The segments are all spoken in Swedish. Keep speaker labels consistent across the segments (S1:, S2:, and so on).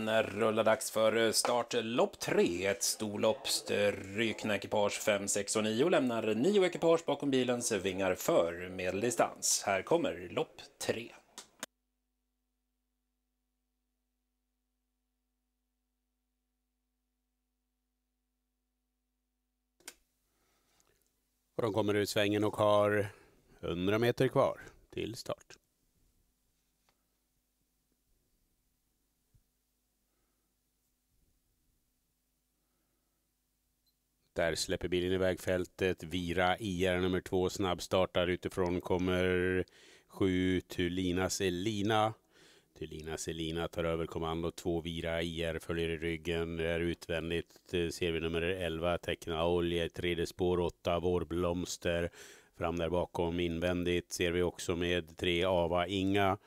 S1: När rullar dags för start lopp 3. Ett storlopp, strykna ekipage 5, 6 och 9 lämnar nio ekipage bakom bilens vingar för medeldistans. Här kommer lopp tre.
S2: Och de kommer ur svängen och har 100 meter kvar till start. Där släpper bilen iväg fältet. Vira IR nummer två snabbstartar utifrån. Kommer sju Tulina Elina. Tulina Elina tar över kommando Två Vira IR följer i ryggen. Där utvändigt ser vi nummer 11 Teckna Olje. Tredje spår 8 Vårblomster. Fram där bakom invändigt ser vi också med tre Ava Inga.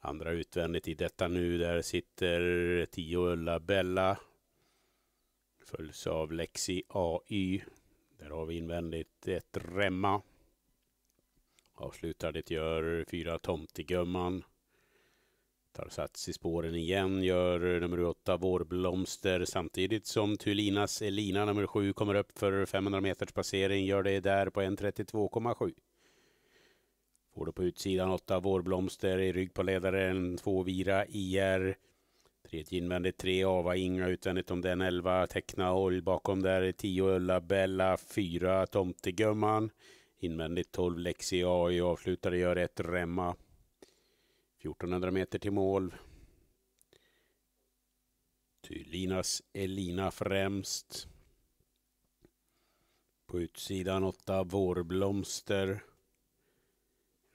S2: Andra utvändigt i detta nu, där sitter tio Ulla Bella. Följs av Lexi AY. Där har vi invändigt ett remma. Avslutar det gör fyra Tomtegumman. Tar sats i spåren igen, gör nummer åtta Vårblomster samtidigt som Tulinas Elina nummer sju kommer upp för 500 meters passering, gör det där på 1.32,7. Får du på utsidan åtta Vårblomster i rygg på ledaren, två Vira IR Tret invändigt, tre Ava Inga utvändigt om den, elva Teckna Oil bakom där, tio Ulla Bella, fyra Tomtegumman. Invändigt 12 Lexi AI avslutare gör ett remma. 1400 meter till mål. Tylinas Elina främst. På utsidan åtta Vårblomster.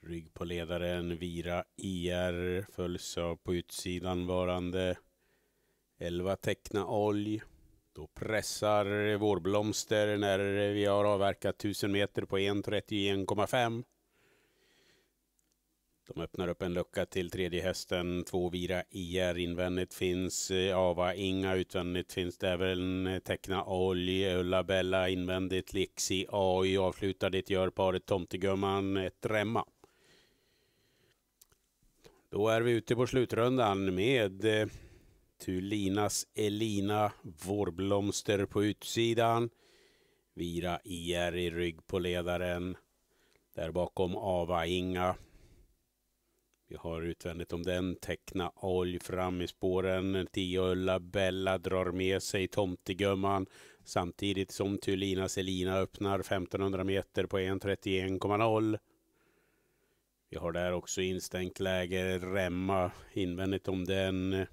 S2: Rygg på ledaren, vira IR följs av på utsidan varande 11 teckna olj. Då pressar vårblomster när vi har avverkat 1000 meter på 1.31,5. De öppnar upp en lucka till tredje hästen. Två vira IR invändigt finns Ava Inga, utvändigt finns det även Teckna Olj, Ulla Bella invändigt, Lixi AI avslutar det gör paret Tomtegumman ett remma. Då är vi ute på slutrundan med eh, Tulinas Elina Vårblomster på utsidan. Vira IR i rygg på ledaren. Där bakom Ava Inga. Vi har utvändigt om den Teckna Olj fram i spåren. Tio Bella drar med sig Tomtegumman samtidigt som Tulinas Elina öppnar 1500 meter på 1.31,0. Vi har där också instängt läge, remma invändigt om den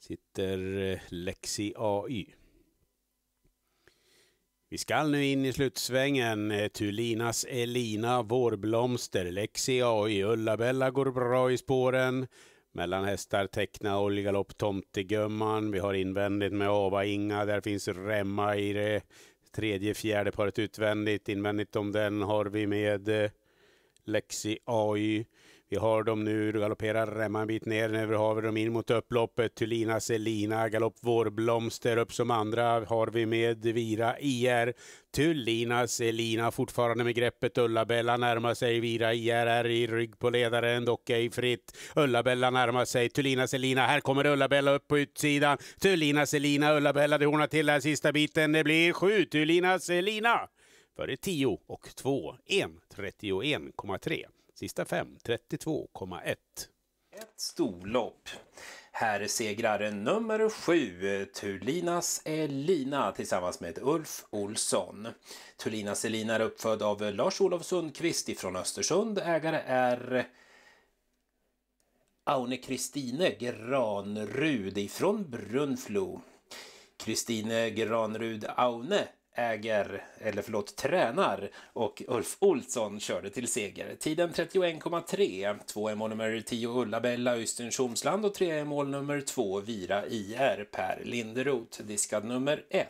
S2: sitter eh, Lexi AY. Vi ska nu in i slutsvängen. Eh, Tulinas Elina Vårblomster, Lexi AY. Ulla-Bella går bra i spåren. Mellan hästar Teckna, Oljegalopp, Tomtegumman. Vi har invändigt med Ava-Inga. Där finns Remma i det tredje, fjärde paret utvändigt. Invändigt om den har vi med eh, Lexi AI. Vi har dem nu, galopperar Remma en bit ner, nu har vi dem in mot upploppet. Tulina Selina, galopp Vårblomster upp som andra har vi med Vira IR. Tullina Selina fortfarande med greppet. Ulla-Bella närmar sig. Vira IR är i rygg på ledaren, dock ej fritt. Ulla-Bella närmar sig. Tullina Selina, här kommer Ulla-Bella upp på utsidan. Tullina Selina, Ulla-Bella, det hornar till här sista biten. Det blir sju. Tullina Selina! Före 10 och 2, 1, 31,3. Sista 5, 32,1. Ett storlopp. Här
S1: segrar nummer 7, Turlinas Elina tillsammans med Ulf Olsson. Turlinas Elina är uppfödd av Lars-Olof Sundqvist ifrån Östersund. Ägare är Aune Kristine Granrud ifrån Brunflo. Kristine Granrud Aune äger, eller förlåt tränar och Ulf Olsson körde till seger. Tiden 31,3. Två är mål nummer 10 Ulla-Bella Östern och tre är mål nummer 2 Vira IR Per Linderoth, diskad nummer 1.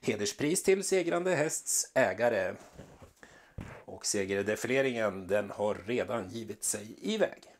S1: Hederspris till segrande hästs ägare. Och segerdefileringen den har redan givit sig iväg.